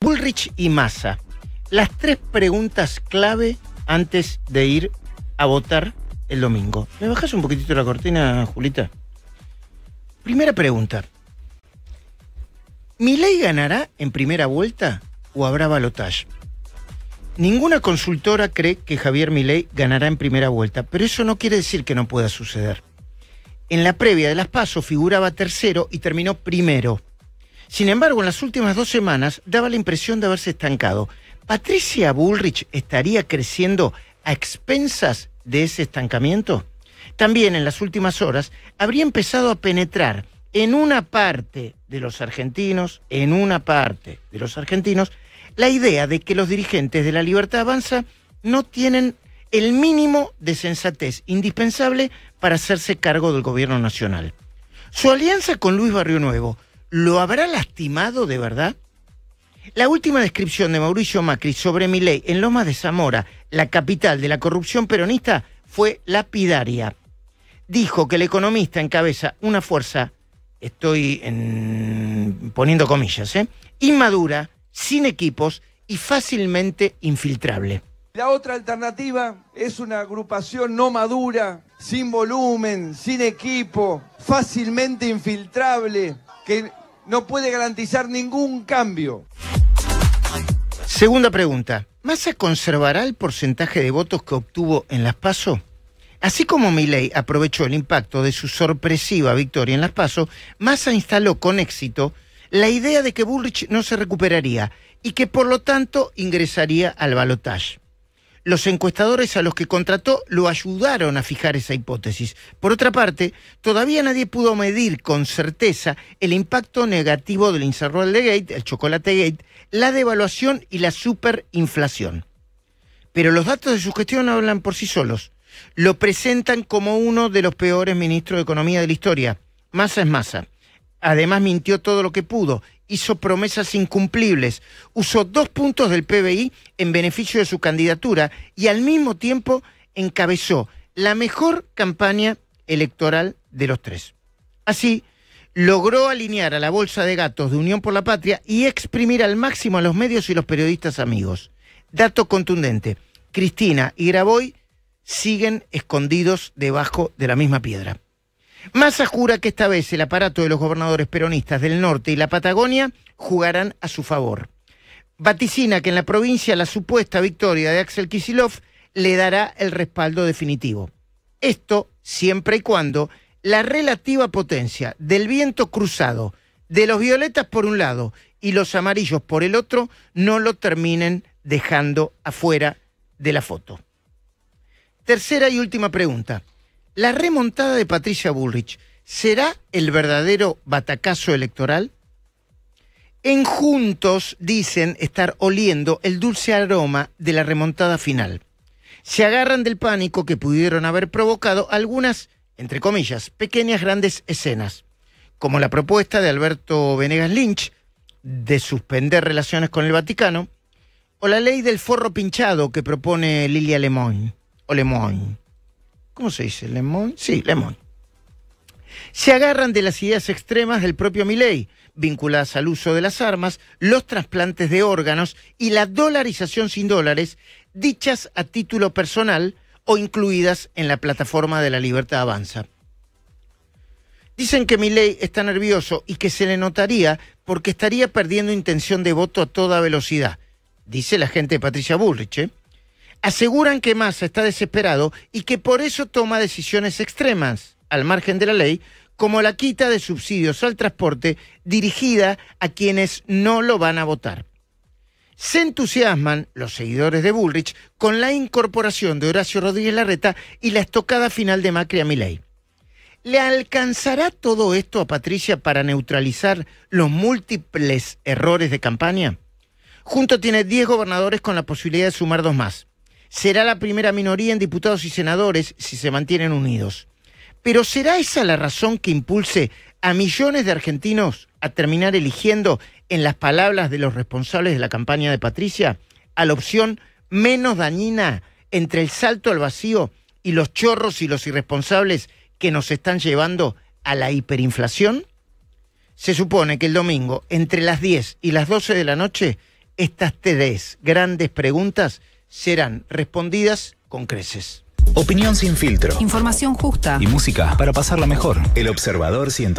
Bullrich y Massa. Las tres preguntas clave antes de ir a votar el domingo. ¿Me bajas un poquitito la cortina, Julita? Primera pregunta. ¿Milei ganará en primera vuelta o habrá balotaje? Ninguna consultora cree que Javier Milei ganará en primera vuelta, pero eso no quiere decir que no pueda suceder. En la previa de las pasos figuraba tercero y terminó primero. Sin embargo, en las últimas dos semanas daba la impresión de haberse estancado. ¿Patricia Bullrich estaría creciendo a expensas de ese estancamiento? También en las últimas horas habría empezado a penetrar en una parte de los argentinos, en una parte de los argentinos, la idea de que los dirigentes de la libertad avanza no tienen el mínimo de sensatez indispensable para hacerse cargo del gobierno nacional. Su alianza con Luis Barrio Nuevo ¿lo habrá lastimado de verdad? La última descripción de Mauricio Macri sobre ley en Lomas de Zamora, la capital de la corrupción peronista, fue lapidaria. Dijo que el economista encabeza una fuerza, estoy en, poniendo comillas, ¿eh? inmadura, sin equipos y fácilmente infiltrable. La otra alternativa es una agrupación no madura, sin volumen, sin equipo, fácilmente infiltrable, que no puede garantizar ningún cambio. Segunda pregunta. ¿Massa conservará el porcentaje de votos que obtuvo en las PASO? Así como Milei aprovechó el impacto de su sorpresiva victoria en las PASO, Massa instaló con éxito la idea de que Bullrich no se recuperaría y que por lo tanto ingresaría al balotaje los encuestadores a los que contrató lo ayudaron a fijar esa hipótesis. Por otra parte, todavía nadie pudo medir con certeza el impacto negativo del de Gate, el Chocolate Gate, la devaluación y la superinflación. Pero los datos de su gestión hablan por sí solos. Lo presentan como uno de los peores ministros de Economía de la historia. Masa es masa. Además mintió todo lo que pudo hizo promesas incumplibles, usó dos puntos del PBI en beneficio de su candidatura y al mismo tiempo encabezó la mejor campaña electoral de los tres. Así, logró alinear a la bolsa de gatos de Unión por la Patria y exprimir al máximo a los medios y los periodistas amigos. Dato contundente, Cristina y Graboy siguen escondidos debajo de la misma piedra. Massa jura que esta vez el aparato de los gobernadores peronistas del norte y la Patagonia jugarán a su favor. Vaticina que en la provincia la supuesta victoria de Axel Kisilov le dará el respaldo definitivo. Esto siempre y cuando la relativa potencia del viento cruzado de los violetas por un lado y los amarillos por el otro no lo terminen dejando afuera de la foto. Tercera y última pregunta. ¿La remontada de Patricia Bullrich será el verdadero batacazo electoral? En Juntos dicen estar oliendo el dulce aroma de la remontada final. Se agarran del pánico que pudieron haber provocado algunas, entre comillas, pequeñas grandes escenas, como la propuesta de Alberto Venegas Lynch de suspender relaciones con el Vaticano, o la ley del forro pinchado que propone Lilia Lemoyne, o Lemoyne. ¿Cómo se dice? ¿Lemón? Sí, Lemón. Se agarran de las ideas extremas del propio Milley, vinculadas al uso de las armas, los trasplantes de órganos y la dolarización sin dólares, dichas a título personal o incluidas en la plataforma de la Libertad Avanza. Dicen que Milley está nervioso y que se le notaría porque estaría perdiendo intención de voto a toda velocidad, dice la gente Patricia Bullrich. ¿eh? aseguran que Massa está desesperado y que por eso toma decisiones extremas, al margen de la ley, como la quita de subsidios al transporte dirigida a quienes no lo van a votar. Se entusiasman los seguidores de Bullrich con la incorporación de Horacio Rodríguez Larreta y la estocada final de Macri a Milei. ¿Le alcanzará todo esto a Patricia para neutralizar los múltiples errores de campaña? Junto tiene 10 gobernadores con la posibilidad de sumar dos más será la primera minoría en diputados y senadores si se mantienen unidos. Pero ¿será esa la razón que impulse a millones de argentinos a terminar eligiendo, en las palabras de los responsables de la campaña de Patricia, a la opción menos dañina entre el salto al vacío y los chorros y los irresponsables que nos están llevando a la hiperinflación? Se supone que el domingo, entre las 10 y las 12 de la noche, estas tres grandes preguntas serán respondidas con creces. Opinión sin filtro. Información justa. Y música para pasarla mejor. El Observador 100.